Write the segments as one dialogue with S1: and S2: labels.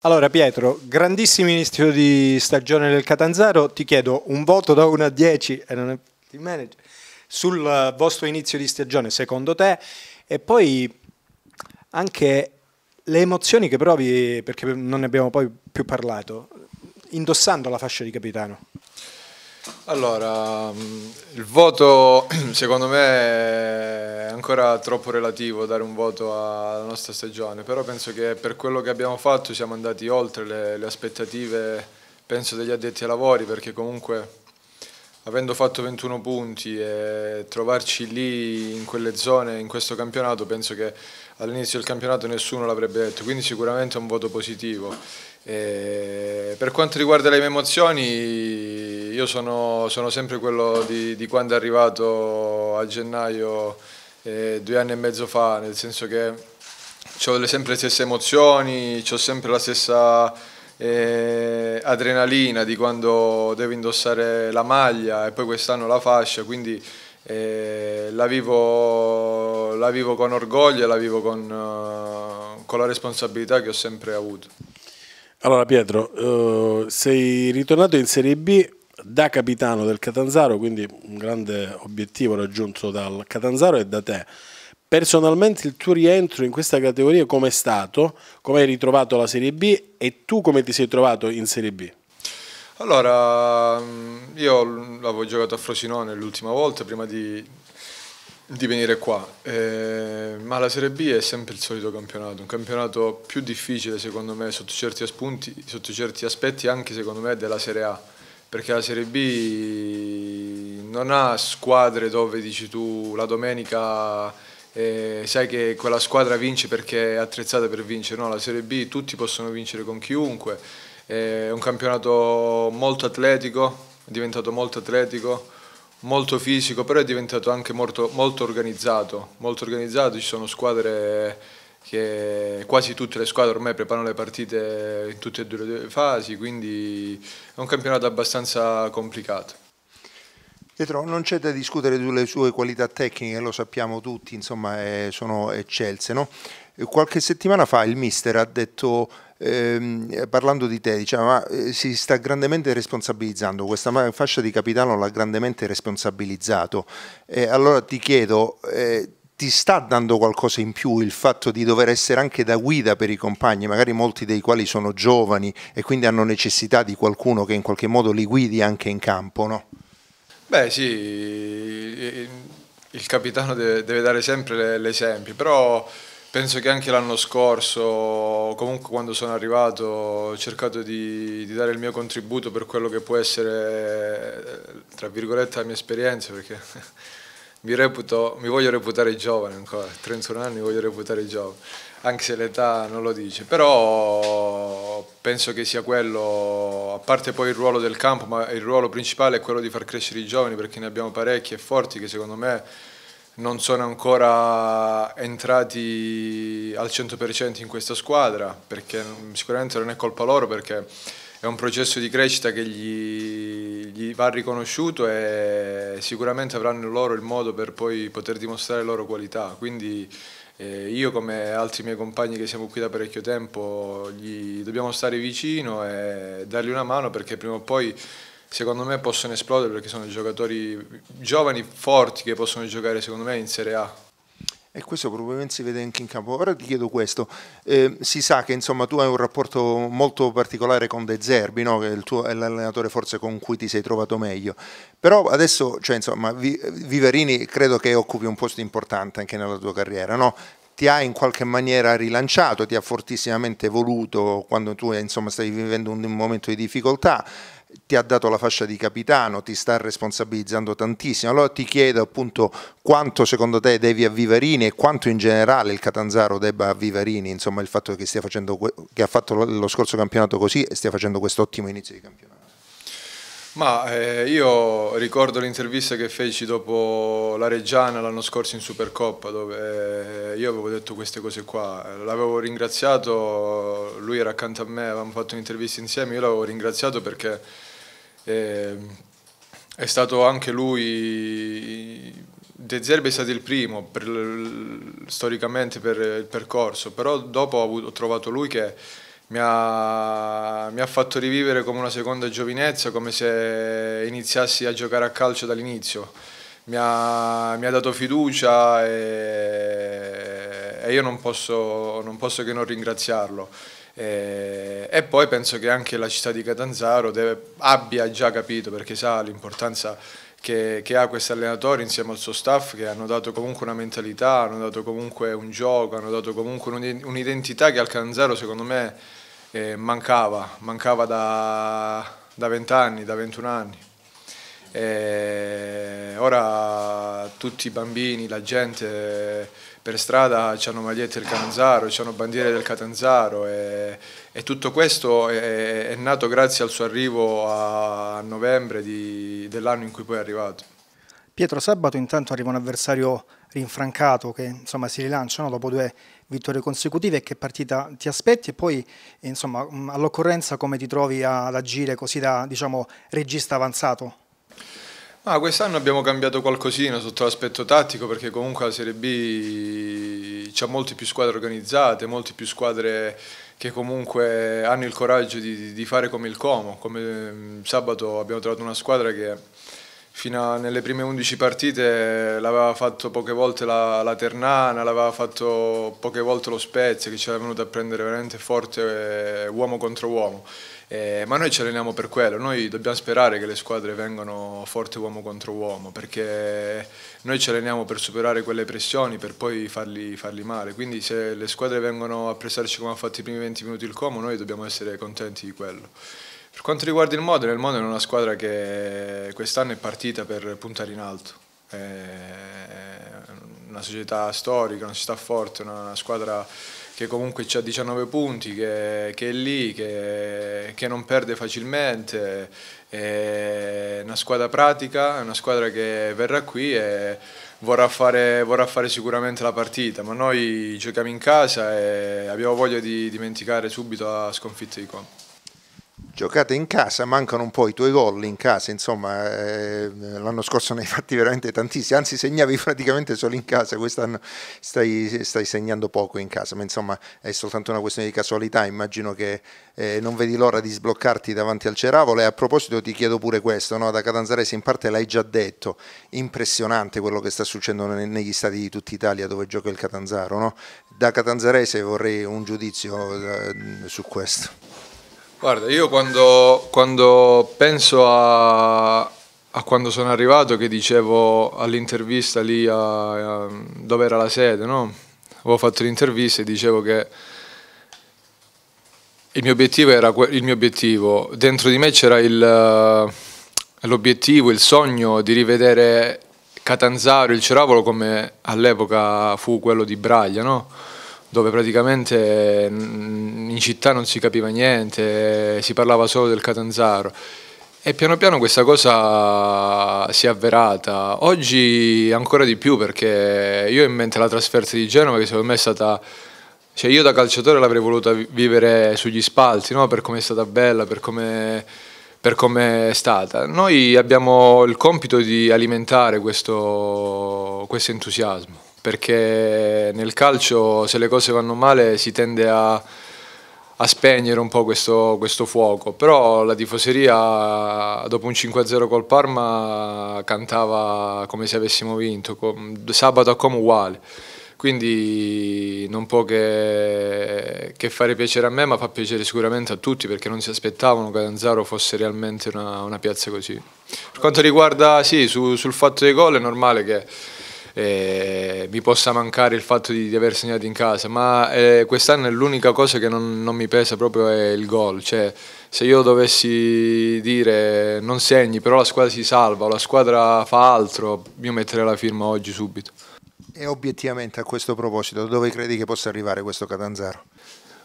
S1: Allora Pietro, grandissimo inizio di stagione del Catanzaro, ti chiedo un voto da 1 a 10 eh, sul vostro inizio di stagione secondo te e poi anche le emozioni che provi, perché non ne abbiamo poi più parlato, indossando la fascia di capitano.
S2: Allora, mm, il voto secondo me è ancora troppo relativo dare un voto alla nostra stagione, però penso che per quello che abbiamo fatto siamo andati oltre le, le aspettative penso, degli addetti ai lavori, perché comunque avendo fatto 21 punti e trovarci lì in quelle zone, in questo campionato, penso che all'inizio del campionato nessuno l'avrebbe detto, quindi sicuramente è un voto positivo. E eh, per quanto riguarda le mie emozioni, io sono, sono sempre quello di, di, quando è arrivato a gennaio eh, due anni e mezzo fa, nel senso che ho sempre le stesse emozioni, ho sempre la stessa eh, adrenalina di quando devo indossare la maglia e poi quest'anno la fascia, quindi eh, la, vivo, la, vivo, con orgoglio e la vivo con, eh, con la responsabilità che ho sempre avuto. Allora Pietro, eh, sei ritornato in Serie B da capitano del Catanzaro, quindi un grande obiettivo raggiunto dal Catanzaro e da te. Personalmente il tuo rientro in questa categoria com'è stato? Come hai ritrovato la Serie B e tu come ti sei trovato in Serie B? Allora, io l'avevo giocato a Frosinone l'ultima volta prima di, di venire qua, eh, ma la Serie B è sempre il solito campionato, un campionato più difficile secondo me sotto certi, aspunti, sotto certi aspetti anche secondo me della Serie A, perché la Serie B non ha squadre dove dici tu la domenica eh, sai che quella squadra vince perché è attrezzata per vincere, no, la Serie B tutti possono vincere con chiunque, eh, è un campionato molto atletico, è diventato molto atletico molto fisico, però è diventato anche molto, molto, organizzato, molto organizzato, ci sono squadre che quasi tutte le squadre ormai preparano le partite in tutte e due le fasi, quindi è un campionato abbastanza complicato.
S1: Pietro, non c'è da discutere sulle sue qualità tecniche, lo sappiamo tutti, insomma, eh, sono eccelse, no? Eh, qualche settimana fa il mister ha detto, ehm, parlando di te, diciamo, ma eh, si sta grandemente responsabilizzando, questa fascia di capitano l'ha grandemente responsabilizzato. Eh, allora ti chiedo, eh, ti sta dando qualcosa in più il fatto di dover essere anche da guida per i compagni, magari molti dei quali sono giovani e quindi hanno necessità di qualcuno che in qualche modo li guidi anche in campo, no?
S2: Beh sì, il capitano deve dare sempre l'esempio, però Penso che anche l'anno scorso, comunque quando sono arrivato, ho cercato di, di, dare il mio contributo per quello che può essere, tra virgolette, la mia esperienza, perché mi, reputo, mi voglio reputare giovane ancora, 31 anni voglio reputare giovane, anche se l'età non lo dice, però penso che sia quello, a parte poi il ruolo del campo, ma il ruolo principale è quello di far crescere i giovani, perché ne abbiamo parecchi e forti che secondo me non sono ancora entrati al 100% in questa squadra, perché sicuramente non è colpa loro, perché è un processo di crescita che gli, gli va riconosciuto e sicuramente avranno loro il modo per poi poter dimostrare le loro qualità. Quindi eh, io come altri miei compagni che siamo qui da parecchio tempo gli dobbiamo stare vicino e dargli una mano perché prima o poi secondo me possono esplodere perché sono giocatori giovani, forti che possono giocare secondo me in Serie A. E
S1: questo probabilmente si vede anche in campo. Ora ti chiedo questo, eh, si sa che insomma, tu hai un rapporto molto particolare con De Zerbi, no? che è, tuo, è, l'allenatore forse con cui ti sei trovato meglio, però adesso cioè, insomma, vi, Viverini credo che occupi un posto importante anche nella tua carriera, no? ti ha in qualche maniera rilanciato, ti ha fortissimamente voluto quando tu insomma, stavi vivendo un momento di difficoltà ti ha dato la fascia di capitano, ti sta responsabilizzando tantissimo. Allora ti chiedo appunto quanto secondo te devi a Vivarini e quanto in generale il Catanzaro debba a Vivarini, insomma il fatto che, stia facendo, che ha fatto lo scorso campionato così e stia facendo questo ottimo inizio di campionato.
S2: Ma eh, io ricordo l'intervista che feci dopo la Reggiana l'anno scorso in Supercoppa dove eh, io avevo detto queste cose qua, l'avevo ringraziato, lui era accanto a me, avevamo fatto un'intervista insieme, io l'avevo ringraziato perché eh, è stato anche lui De Zerbi è stato il primo per, storicamente per il percorso, però dopo ho, avuto, ho trovato lui che mi ha, mi ha, fatto rivivere come una seconda giovinezza, come se iniziassi a giocare a calcio dall'inizio. Mi ha, mi ha, dato fiducia e, e io non posso, non posso, che non ringraziarlo. E, e, poi penso che anche la città di Catanzaro deve, abbia già capito, perché sa l'importanza che, che, ha questo allenatore insieme al suo staff che hanno dato comunque una mentalità, hanno dato comunque un gioco, hanno dato comunque un'identità che al Catanzaro secondo me eh, mancava, mancava da, 20 anni, da 21 anni. E ora tutti i bambini, la gente per strada hanno magliette del Catanzaro, hanno bandiere del Catanzaro e, e tutto questo è, è, nato grazie al suo arrivo a novembre dell'anno in cui poi è arrivato.
S1: Pietro Sabato intanto arriva un avversario rinfrancato che insomma, si rilancia no? dopo due vittorie consecutive che partita ti aspetti e poi all'occorrenza come ti trovi ad agire così da diciamo, regista avanzato?
S2: Ah, quest'anno abbiamo cambiato qualcosina sotto l'aspetto tattico perché comunque la Serie B c'ha molte più squadre organizzate, molte più squadre che comunque hanno il coraggio di, di fare come il Como. Come sabato abbiamo trovato una squadra che fino a, nelle prime 11 partite eh, l'aveva fatto poche volte la, la Ternana, l'aveva fatto poche volte lo Spezia che ci era venuto a prendere veramente forte eh, uomo contro uomo. Eh, ma noi ci alleniamo per quello, noi dobbiamo sperare che le squadre vengano forte uomo contro uomo perché noi ci alleniamo per superare quelle pressioni per poi farli, farli male, quindi se le squadre vengono a pressarci come ha fatto i primi 20 minuti il Como noi dobbiamo essere contenti di quello. Per quanto riguarda il Modena, il Modena è una squadra che quest'anno è partita per puntare in alto. È una società storica, una società forte, una squadra che comunque ha 19 punti, che, che è lì, che, che, non perde facilmente, è una squadra pratica, è una squadra che verrà qui e vorrà fare, vorrà fare sicuramente la partita, ma noi giochiamo in casa e abbiamo voglia di dimenticare subito la sconfitta di Como
S1: giocate in casa, mancano un po' i tuoi gol in casa, insomma eh, l'anno scorso ne hai fatti veramente tantissimi, anzi segnavi praticamente solo in casa, quest'anno stai, stai, segnando poco in casa, ma insomma è soltanto una questione di casualità, immagino che eh, non vedi l'ora di sbloccarti davanti al Ceravolo e a proposito ti chiedo pure questo, no? da Catanzarese in parte l'hai già detto, impressionante quello che sta succedendo negli stati di tutta Italia dove gioca il Catanzaro, no? da Catanzarese vorrei un giudizio eh, su questo.
S2: Guarda, io quando, quando penso a, a, quando sono arrivato, che dicevo all'intervista lì a, a, dove era la sede, no? avevo fatto l'intervista e dicevo che il mio obiettivo era il mio obiettivo, dentro di me c'era l'obiettivo, il sogno di rivedere Catanzaro, il Ceravolo come all'epoca fu quello di Braglia, no? dove praticamente mm, in città non si capiva niente, si parlava solo del Catanzaro. E piano piano questa cosa si è avverata, oggi ancora di più perché io ho in mente la trasferta di Genova che secondo me è stata cioè io da calciatore l'avrei voluta vivere sugli spalti, no? per come è stata bella, per come, è stata. Noi abbiamo il compito di alimentare questo, questo entusiasmo perché nel calcio se le cose vanno male si tende a, a spegnere un po' questo, questo, fuoco, però la tifoseria dopo un 5-0 col Parma cantava come se avessimo vinto, sabato a Como uguale, quindi non può che, che, fare piacere a me ma fa piacere sicuramente a tutti perché non si aspettavano che Danzaro fosse realmente una, una piazza così. Per quanto riguarda sì, su, sul fatto dei gol è normale che eh, mi possa mancare il fatto di, di aver segnato in casa, ma eh, quest'anno è l'unica cosa che non, non, mi pesa proprio è il gol, cioè se io dovessi dire non segni però la squadra si salva o la squadra fa altro, io metterei la firma oggi subito.
S1: E obiettivamente a questo proposito, dove credi che possa arrivare questo Catanzaro?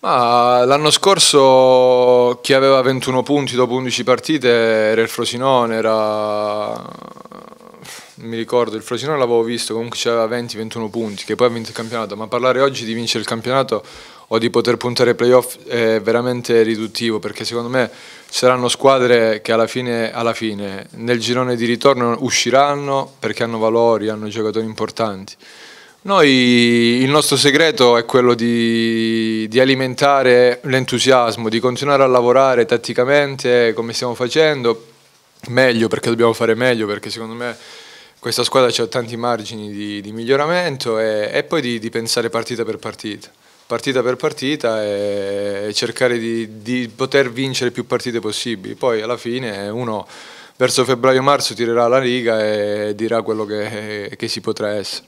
S2: Ah, l'anno scorso chi aveva 21 punti dopo 11 partite era il Frosinone, era mi ricordo, il Frosinone l'avevo visto, comunque c'aveva 20-21 punti, che poi ha vinto il campionato, ma parlare oggi di vincere il campionato o di poter puntare ai playoff è veramente riduttivo, perché secondo me saranno squadre che alla fine, alla fine nel girone di ritorno usciranno perché hanno valori, hanno giocatori importanti. Noi, il nostro segreto è quello di, di alimentare l'entusiasmo, di continuare a lavorare tatticamente come stiamo facendo, meglio perché dobbiamo fare meglio, perché secondo me questa squadra ha tanti margini di, di miglioramento e, e poi di, di, pensare partita per partita. Partita per partita e cercare di, di poter vincere più partite possibili. Poi alla fine uno verso febbraio-marzo tirerà la riga e dirà quello che, che si potrà essere.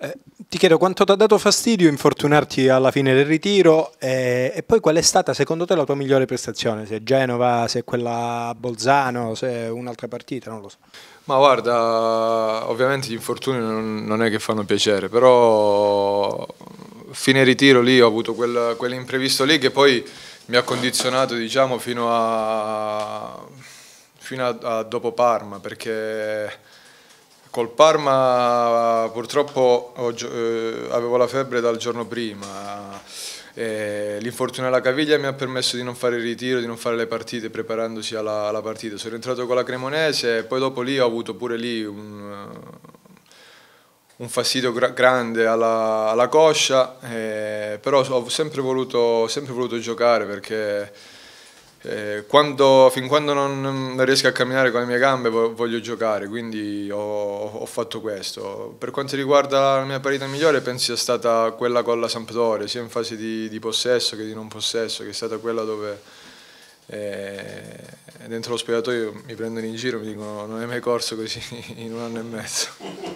S2: Eh, ti
S1: chiedo quanto ti ha dato fastidio infortunarti alla fine del ritiro e, e, poi qual è stata secondo te la tua migliore prestazione? Se Genova, se quella a Bolzano, se un'altra partita, non lo
S2: so. Ma guarda, ovviamente gli infortuni non, non è che fanno piacere, però fine ritiro lì ho avuto quel, quell'imprevisto lì che poi mi ha condizionato diciamo fino a, fino a, a dopo Parma perché Col Parma purtroppo eh, avevo la febbre dal giorno prima, eh, l'infortunio alla caviglia mi ha permesso di non fare il ritiro, di non fare le partite preparandosi alla, alla partita. Sono rientrato con la Cremonese e poi dopo lì ho avuto pure lì un, eh, un fastidio grande alla, alla coscia, eh, però ho sempre voluto, sempre voluto giocare perché eh, quando, fin quando non, riesco a camminare con le mie gambe voglio giocare, quindi ho, ho, fatto questo. Per quanto riguarda la mia partita migliore penso sia stata quella con la Sampdoria, sia in fase di, di possesso che di non possesso, che è stata quella dove eh, dentro lo spogliatoio mi prendono in giro, e mi dicono non hai mai corso così in un anno e mezzo.